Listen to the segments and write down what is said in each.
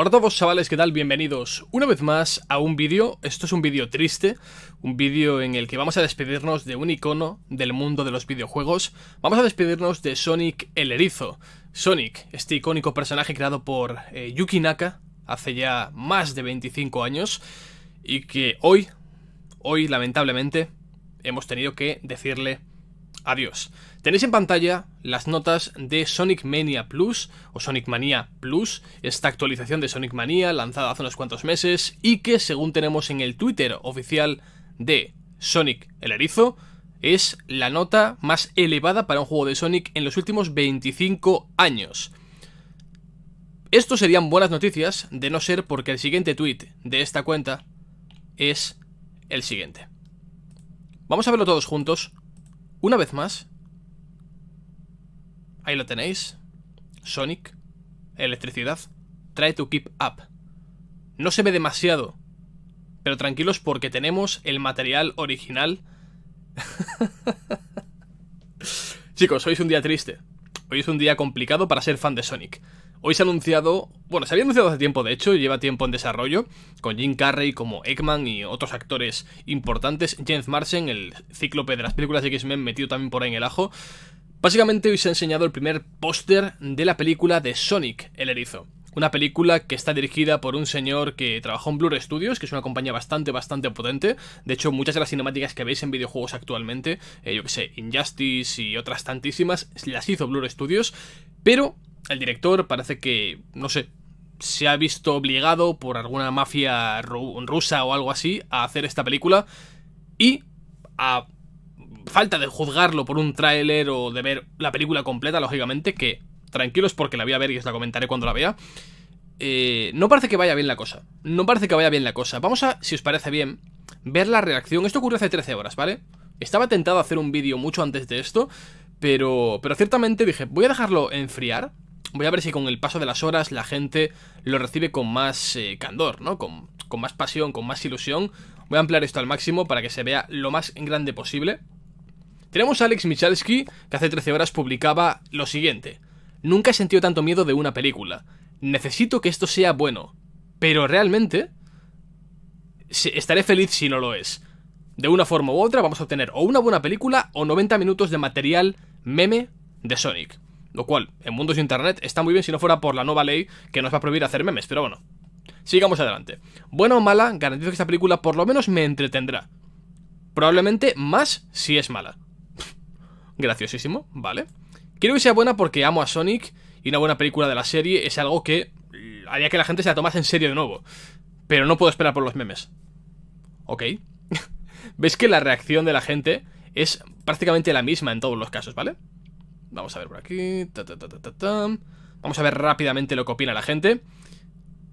Hola todos chavales, ¿qué tal? Bienvenidos una vez más a un vídeo, esto es un vídeo triste, un vídeo en el que vamos a despedirnos de un icono del mundo de los videojuegos, vamos a despedirnos de Sonic el Erizo. Sonic, este icónico personaje creado por eh, Yuki Naka hace ya más de 25 años y que hoy, hoy lamentablemente, hemos tenido que decirle adiós. Tenéis en pantalla las notas de Sonic Mania Plus o Sonic Mania Plus, esta actualización de Sonic Mania lanzada hace unos cuantos meses y que según tenemos en el Twitter oficial de Sonic el Erizo, es la nota más elevada para un juego de Sonic en los últimos 25 años. Esto serían buenas noticias de no ser porque el siguiente tweet de esta cuenta es el siguiente. Vamos a verlo todos juntos, una vez más, Ahí lo tenéis. Sonic. Electricidad. Try to keep up. No se ve demasiado. Pero tranquilos porque tenemos el material original. Chicos, hoy es un día triste. Hoy es un día complicado para ser fan de Sonic. Hoy se ha anunciado, bueno, se había anunciado hace tiempo de hecho, lleva tiempo en desarrollo, con Jim Carrey como Eggman y otros actores importantes, James Marsden, el cíclope de las películas X-Men metido también por ahí en el ajo, Básicamente hoy os he enseñado el primer póster de la película de Sonic, el erizo. Una película que está dirigida por un señor que trabajó en Blur Studios, que es una compañía bastante, bastante potente. De hecho, muchas de las cinemáticas que veis en videojuegos actualmente, eh, yo que sé, Injustice y otras tantísimas, las hizo Blur Studios. Pero el director parece que, no sé, se ha visto obligado por alguna mafia rusa o algo así a hacer esta película y a falta de juzgarlo por un tráiler o de ver la película completa, lógicamente, que tranquilos porque la voy a ver y os la comentaré cuando la vea. Eh, no parece que vaya bien la cosa. No parece que vaya bien la cosa. Vamos a, si os parece bien, ver la reacción. Esto ocurrió hace 13 horas, ¿vale? Estaba tentado a hacer un vídeo mucho antes de esto, pero, pero ciertamente dije, voy a dejarlo enfriar. Voy a ver si con el paso de las horas la gente lo recibe con más eh, candor, ¿no? Con, más pasión, con más ilusión. Voy a ampliar esto al máximo para que se vea lo más grande posible. Tenemos a Alex Michalski, que hace 13 horas publicaba lo siguiente. Nunca he sentido tanto miedo de una película. Necesito que esto sea bueno. Pero realmente... Estaré feliz si no lo es. De una forma u otra vamos a obtener o una buena película o 90 minutos de material meme de Sonic. Lo cual, en mundos de internet, está muy bien si no fuera por la nueva ley que nos va a prohibir hacer memes, pero bueno. Sigamos adelante. Buena o mala, garantizo que esta película por lo menos me entretendrá. Probablemente más si es mala graciosísimo, ¿vale? Quiero que sea buena porque amo a Sonic y una buena película de la serie es algo que haría que la gente se la tomase en serio de nuevo. Pero no puedo esperar por los memes. ¿Ok? ¿Ves que la reacción de la gente es prácticamente la misma en todos los casos, ¿vale? Vamos a ver por aquí. Vamos a ver rápidamente lo que opina la gente.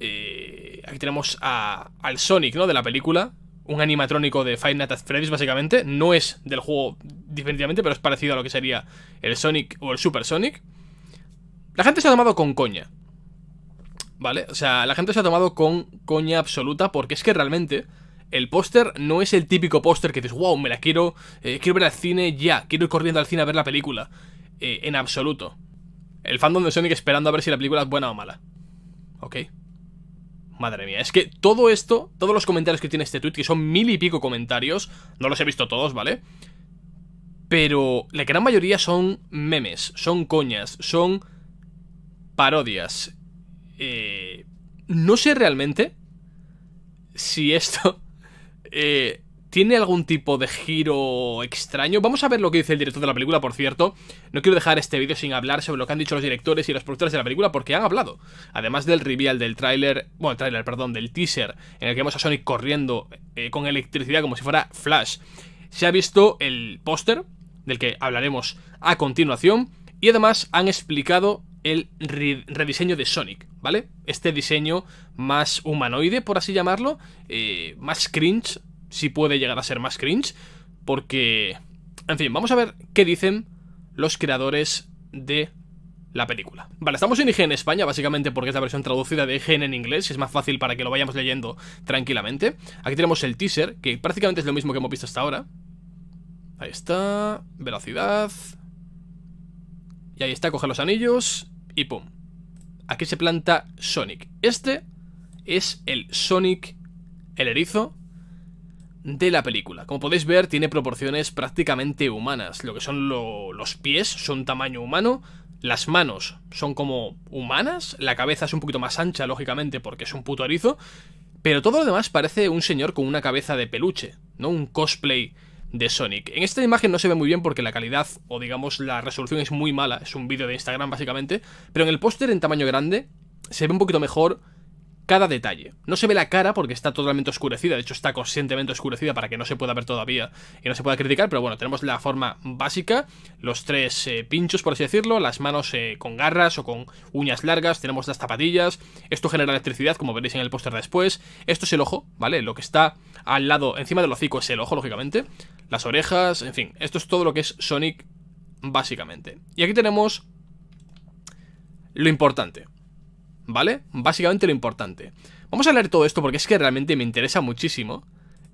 Eh, aquí tenemos al Sonic, ¿no? De la película un animatrónico de Five Nights at Freddy's, básicamente. No es del juego definitivamente, pero es parecido a lo que sería el Sonic o el Super Sonic. La gente se ha tomado con coña. ¿Vale? O sea, la gente se ha tomado con coña absoluta porque es que realmente el póster no es el típico póster que dices, wow, me la quiero, eh, quiero ver al cine ya, quiero ir corriendo al cine a ver la película. Eh, en absoluto. El fandom de Sonic esperando a ver si la película es buena o mala. Ok. Madre mía, es que todo esto, todos los comentarios que tiene este tweet, que son mil y pico comentarios, no los he visto todos, ¿vale? Pero la gran mayoría son memes, son coñas, son parodias. Eh, no sé realmente si esto eh, ¿Tiene algún tipo de giro extraño? Vamos a ver lo que dice el director de la película, por cierto. No quiero dejar este vídeo sin hablar sobre lo que han dicho los directores y los productores de la película porque han hablado. Además del reveal del tráiler, bueno, el tráiler, perdón, del teaser en el que vemos a Sonic corriendo eh, con electricidad como si fuera Flash. Se ha visto el póster, del que hablaremos a continuación, y además han explicado el rediseño de Sonic, ¿vale? Este diseño más humanoide, por así llamarlo, eh, más cringe si puede llegar a ser más cringe, porque... En fin, vamos a ver qué dicen los creadores de la película. Vale, estamos en IG en España, básicamente porque es la versión traducida de IGN en inglés, es más fácil para que lo vayamos leyendo tranquilamente. Aquí tenemos el teaser, que prácticamente es lo mismo que hemos visto hasta ahora. Ahí está, velocidad. Y ahí está, coge los anillos y pum. Aquí se planta Sonic. Este es el Sonic, el erizo, de la película. Como podéis ver, tiene proporciones prácticamente humanas. Lo que son los pies son tamaño humano, las manos son como humanas, la cabeza es un poquito más ancha, lógicamente, porque es un puto erizo, pero todo lo demás parece un señor con una cabeza de peluche, ¿no? Un cosplay de Sonic. En esta imagen no se ve muy bien porque la calidad o digamos la resolución es muy mala, es un vídeo de Instagram básicamente, pero en el póster en tamaño grande se ve un poquito mejor cada detalle. No se ve la cara porque está totalmente oscurecida, de hecho está conscientemente oscurecida para que no se pueda ver todavía y no se pueda criticar, pero bueno, tenemos la forma básica, los tres eh, pinchos por así decirlo, las manos eh, con garras o con uñas largas, tenemos las zapatillas, esto genera electricidad como veréis en el póster después, esto es el ojo, ¿vale? Lo que está al lado, encima del hocico es el ojo, lógicamente, las orejas, en fin, esto es todo lo que es Sonic básicamente. Y aquí tenemos lo importante, ¿vale? Básicamente lo importante. Vamos a leer todo esto porque es que realmente me interesa muchísimo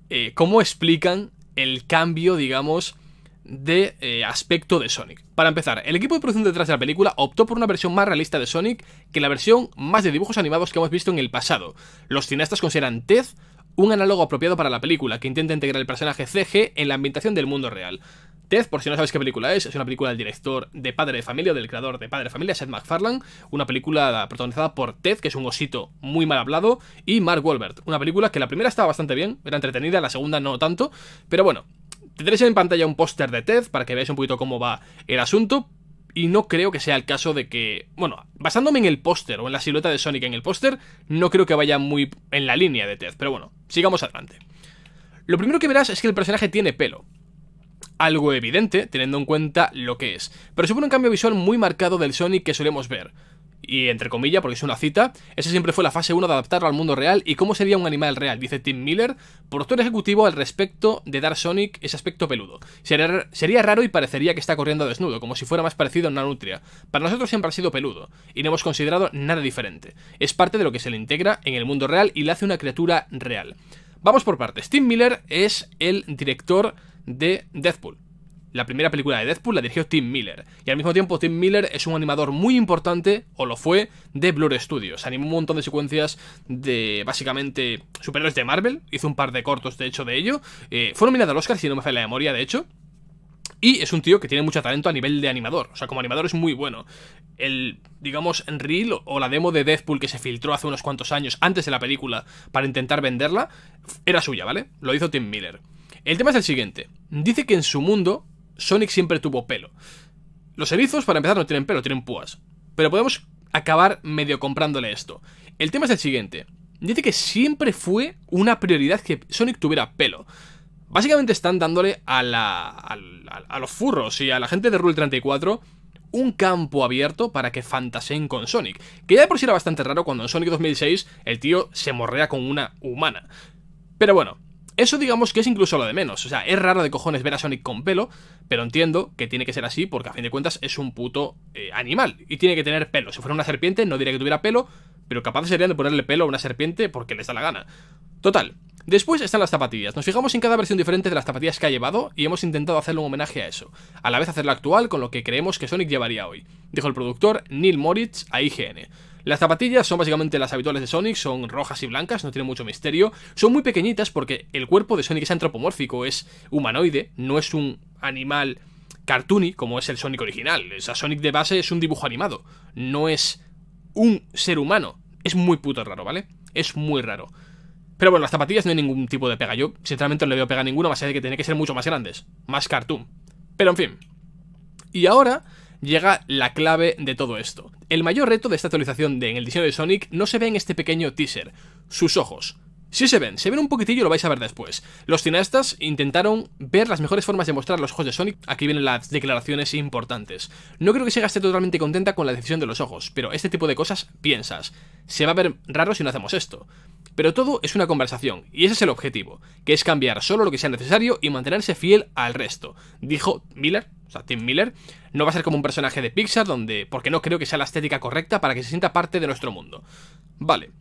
eh, cómo explican el cambio, digamos, de eh, aspecto de Sonic. Para empezar, el equipo de producción detrás de la película optó por una versión más realista de Sonic que la versión más de dibujos animados que hemos visto en el pasado. Los cineastas consideran Tez un análogo apropiado para la película, que intenta integrar el personaje CG en la ambientación del mundo real. Ted, por si no sabes qué película es, es una película del director de Padre de Familia, del creador de Padre de Familia, Seth MacFarlane, una película protagonizada por Ted, que es un osito muy mal hablado, y Mark Wahlberg, una película que la primera estaba bastante bien, era entretenida, la segunda no tanto, pero bueno, tendréis en pantalla un póster de Ted para que veáis un poquito cómo va el asunto, y no creo que sea el caso de que, bueno, basándome en el póster o en la silueta de Sonic en el póster, no creo que vaya muy en la línea de Ted, pero bueno, sigamos adelante. Lo primero que verás es que el personaje tiene pelo, algo evidente, teniendo en cuenta lo que es, pero supone un cambio visual muy marcado del Sonic que solemos ver. Y entre comillas, porque es una cita, esa siempre fue la fase 1 de adaptarlo al mundo real y cómo sería un animal real, dice Tim Miller, productor ejecutivo al respecto de dar Sonic ese aspecto peludo. Sería, sería raro y parecería que está corriendo desnudo, como si fuera más parecido a una nutria. Para nosotros siempre ha sido peludo, y no hemos considerado nada diferente. Es parte de lo que se le integra en el mundo real y le hace una criatura real. Vamos por partes. Tim Miller es el director de Deadpool. La primera película de Deadpool la dirigió Tim Miller. Y al mismo tiempo Tim Miller es un animador muy importante, o lo fue, de Blur Studios. Animó un montón de secuencias de básicamente superhéroes de Marvel. Hizo un par de cortos, de hecho, de ello. Eh, fue nominado al Oscar, si no me falla la memoria, de hecho. Y es un tío que tiene mucho talento a nivel de animador. O sea, como animador es muy bueno. El, digamos, reel o la demo de Deadpool que se filtró hace unos cuantos años antes de la película para intentar venderla, era suya, ¿vale? Lo hizo Tim Miller. El tema es el siguiente. Dice que en su mundo, Sonic siempre tuvo pelo. Los erizos, para empezar, no tienen pelo, tienen púas. Pero podemos acabar medio comprándole esto. El tema es el siguiente. Dice que siempre fue una prioridad que Sonic tuviera pelo. Básicamente están dándole a, la, los furros y a la gente de Rule 34 un campo abierto para que fantasen con Sonic. Que ya de por sí era bastante raro cuando en Sonic 2006 el tío se morrea con una humana. Pero bueno, eso digamos que es incluso lo de menos. O sea, es raro de cojones ver a Sonic con pelo, pero entiendo que tiene que ser así porque a fin de cuentas es un puto eh, animal y tiene que tener pelo. Si fuera una serpiente no diría que tuviera pelo, pero capaces serían de ponerle pelo a una serpiente porque les da la gana. Total. Después están las zapatillas. Nos fijamos en cada versión diferente de las zapatillas que ha llevado y hemos intentado hacerle un homenaje a eso, a la vez hacerla actual con lo que creemos que Sonic llevaría hoy, dijo el productor Neil Moritz a IGN. Las zapatillas son básicamente las habituales de Sonic, son rojas y blancas, no tienen mucho misterio. Son muy pequeñitas porque el cuerpo de Sonic es antropomórfico, es humanoide, no es un animal cartoony como es el Sonic original. O sea, Sonic de base es un dibujo animado, no es un ser humano. Es muy puto raro, ¿vale? Es muy raro. Pero bueno, las zapatillas no hay ningún tipo de pega. Yo, sinceramente, no le veo pega a ninguno, más de que tiene que ser mucho más grandes. Más cartoon. Pero en fin. Y ahora llega la clave de todo esto. El mayor reto de esta actualización de, en el diseño de Sonic no se ve en este pequeño teaser, sus ojos. Sí se ven, se ven un poquitillo, lo vais a ver después. Los cineastas intentaron ver las mejores formas de mostrar los ojos de Sonic. Aquí vienen las declaraciones importantes. No creo que Sega esté totalmente contenta con la decisión de los ojos, pero este tipo de cosas piensas. Se va a ver raro si no hacemos esto. Pero todo es una conversación, y ese es el objetivo, que es cambiar solo lo que sea necesario y mantenerse fiel al resto, dijo Miller, o sea, Tim Miller. No va a ser como un personaje de Pixar, donde, porque no creo que sea la estética correcta para que se sienta parte de nuestro mundo. Vale,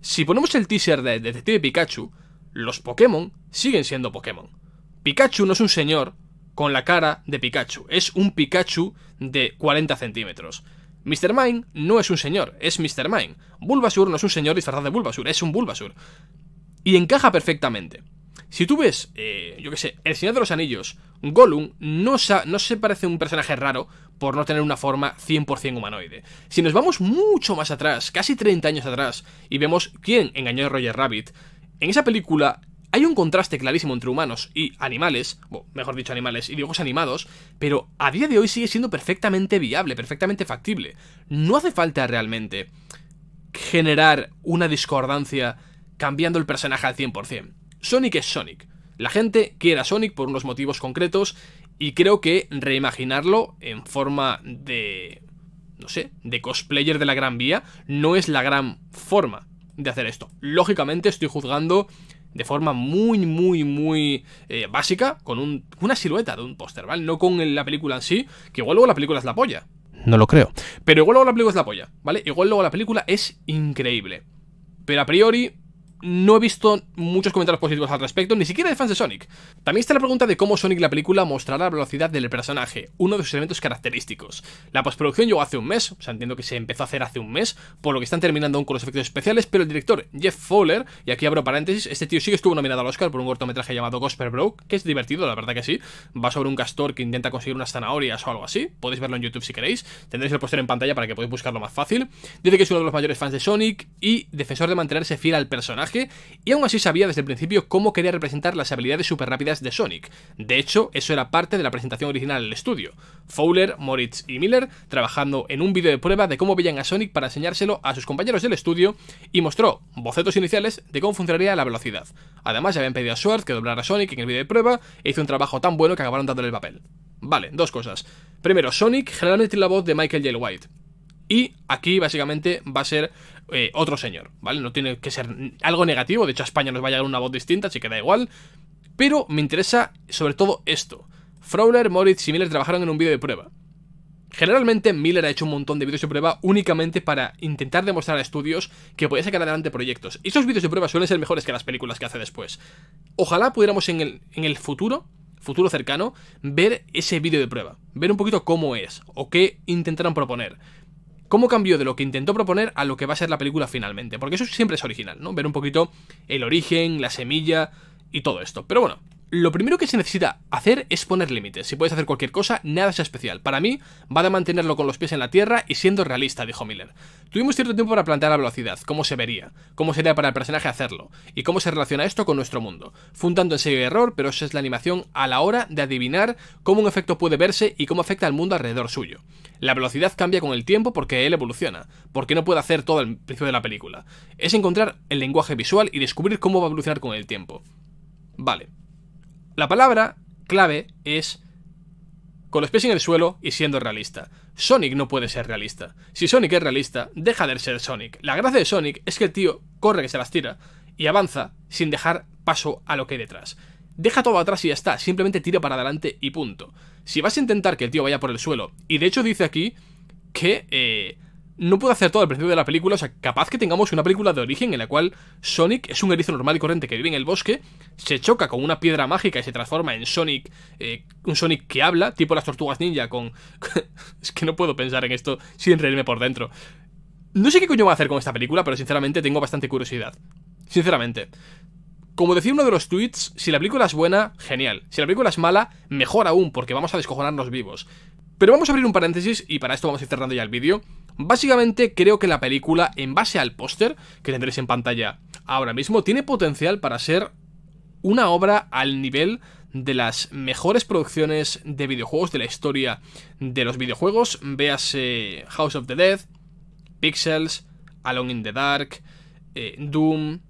si ponemos el teaser de Detective Pikachu, los Pokémon siguen siendo Pokémon. Pikachu no es un señor con la cara de Pikachu, es un Pikachu de 40 centímetros. Mr. Mine no es un señor, es Mr. Mine. Bulbasur no es un señor disfrazado de Bulbasur, es un Bulbasur. Y encaja perfectamente. Si tú ves, eh, yo qué sé, El Señor de los Anillos, Gollum no, no se parece un personaje raro por no tener una forma 100% humanoide. Si nos vamos mucho más atrás, casi 30 años atrás, y vemos quién engañó a Roger Rabbit, en esa película hay un contraste clarísimo entre humanos y animales, o mejor dicho animales y dibujos animados, pero a día de hoy sigue siendo perfectamente viable, perfectamente factible. No hace falta realmente generar una discordancia cambiando el personaje al 100%. Sonic es Sonic. La gente quiere a Sonic por unos motivos concretos y creo que reimaginarlo en forma de... no sé, de cosplayer de la Gran Vía no es la gran forma de hacer esto. Lógicamente estoy juzgando de forma muy, muy, muy eh, básica, con un, una silueta de un póster, ¿vale? No con la película en sí, que igual luego la película es la polla. No lo creo. Pero igual luego la película es la polla, ¿vale? Igual luego la película es increíble. Pero a priori, no he visto muchos comentarios positivos al respecto, ni siquiera de fans de Sonic. También está la pregunta de cómo Sonic la película mostrará la velocidad del personaje, uno de sus elementos característicos. La postproducción llegó hace un mes, o sea, entiendo que se empezó a hacer hace un mes, por lo que están terminando aún con los efectos especiales, pero el director Jeff Fowler, y aquí abro paréntesis, este tío sí que estuvo nominado al Oscar por un cortometraje llamado Gosper Broke que es divertido, la verdad que sí. Va sobre un castor que intenta conseguir unas zanahorias o algo así. Podéis verlo en YouTube si queréis. Tendréis el poster en pantalla para que podáis buscarlo más fácil. Dice que es uno de los mayores fans de Sonic y defensor de mantenerse fiel al personaje y aún así sabía desde el principio cómo quería representar las habilidades súper rápidas de Sonic. De hecho, eso era parte de la presentación original del estudio. Fowler, Moritz y Miller trabajando en un vídeo de prueba de cómo veían a Sonic para enseñárselo a sus compañeros del estudio y mostró bocetos iniciales de cómo funcionaría la velocidad. Además, habían pedido a Schwartz que doblara a Sonic en el vídeo de prueba e hizo un trabajo tan bueno que acabaron dándole el papel. Vale, dos cosas. Primero, Sonic generalmente tiene la voz de Michael J. White. Y aquí básicamente va a ser eh, otro señor, ¿vale? No tiene que ser algo negativo, de hecho a España nos va a llegar una voz distinta, así que da igual. Pero me interesa sobre todo esto. Frawler, Moritz y Miller trabajaron en un vídeo de prueba. Generalmente Miller ha hecho un montón de vídeos de prueba únicamente para intentar demostrar a estudios que podía sacar adelante proyectos. Y esos vídeos de prueba suelen ser mejores que las películas que hace después. Ojalá pudiéramos en el, en el futuro, futuro cercano, ver ese vídeo de prueba. Ver un poquito cómo es o qué intentaron proponer cómo cambió de lo que intentó proponer a lo que va a ser la película finalmente. Porque eso siempre es original, ¿no? Ver un poquito el origen, la semilla y todo esto. Pero bueno, lo primero que se necesita hacer es poner límites. Si puedes hacer cualquier cosa, nada es especial. Para mí, va de mantenerlo con los pies en la tierra y siendo realista, dijo Miller. Tuvimos cierto tiempo para plantear la velocidad, cómo se vería, cómo sería para el personaje hacerlo, y cómo se relaciona esto con nuestro mundo. Fundando en serio error, pero esa es la animación a la hora de adivinar cómo un efecto puede verse y cómo afecta al mundo alrededor suyo. La velocidad cambia con el tiempo porque él evoluciona, porque no puede hacer todo al principio de la película. Es encontrar el lenguaje visual y descubrir cómo va a evolucionar con el tiempo. Vale, la palabra clave es con los pies en el suelo y siendo realista. Sonic no puede ser realista. Si Sonic es realista, deja de ser Sonic. La gracia de Sonic es que el tío corre que se las tira y avanza sin dejar paso a lo que hay detrás. Deja todo atrás y ya está, simplemente tira para adelante y punto. Si vas a intentar que el tío vaya por el suelo, y de hecho dice aquí que eh, no puedo hacer todo al principio de la película, o sea, capaz que tengamos una película de origen en la cual Sonic es un erizo normal y corriente que vive en el bosque, se choca con una piedra mágica y se transforma en Sonic, eh, un Sonic que habla, tipo las tortugas ninja, con... es que no puedo pensar en esto sin reírme por dentro. No sé qué coño va a hacer con esta película, pero sinceramente tengo bastante curiosidad. Sinceramente. Como decía uno de los tweets, si la película es buena, genial. Si la película es mala, mejor aún, porque vamos a descojonarnos vivos. Pero vamos a abrir un paréntesis, y para esto vamos a ir cerrando ya el vídeo. Básicamente creo que la película, en base al póster que tendréis en pantalla ahora mismo, tiene potencial para ser una obra al nivel de las mejores producciones de videojuegos de la historia de los videojuegos, véase House of the Dead, Pixels, Alone in the Dark, eh, Doom.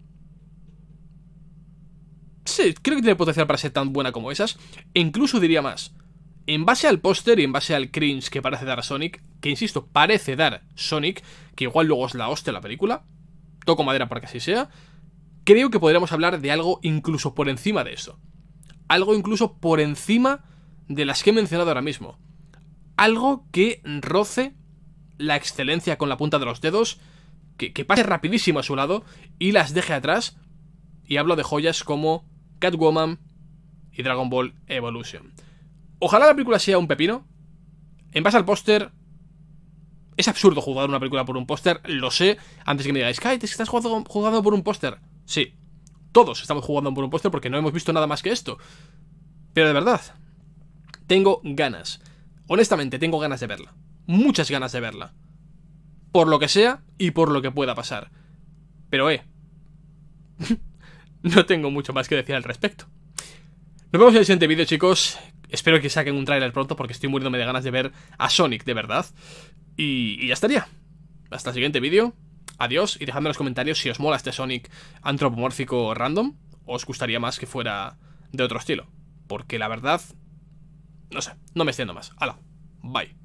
Sí, creo que tiene potencial para ser tan buena como esas. E incluso diría más, en base al póster y en base al cringe que parece dar Sonic, que insisto, parece dar Sonic, que igual luego es la hostia la película, toco madera para que así sea, creo que podríamos hablar de algo incluso por encima de eso, Algo incluso por encima de las que he mencionado ahora mismo. Algo que roce la excelencia con la punta de los dedos, que, que pase rapidísimo a su lado y las deje atrás. Y hablo de joyas como Catwoman y Dragon Ball Evolution. Ojalá la película sea un pepino. En base al póster, es absurdo jugar una película por un póster, lo sé. Antes que me digáis, Kai, estás jugando por un póster. Sí, todos estamos jugando por un póster porque no hemos visto nada más que esto. Pero de verdad, tengo ganas. Honestamente, tengo ganas de verla. Muchas ganas de verla. Por lo que sea y por lo que pueda pasar. Pero, eh. no tengo mucho más que decir al respecto. Nos vemos en el siguiente vídeo, chicos espero que saquen un tráiler pronto porque estoy muriéndome de ganas de ver a Sonic de verdad. Y, ya estaría. Hasta el siguiente vídeo. Adiós y dejadme en los comentarios si os mola este Sonic antropomórfico random os gustaría más que fuera de otro estilo. Porque la verdad, no sé, no me extiendo más. Hala, bye.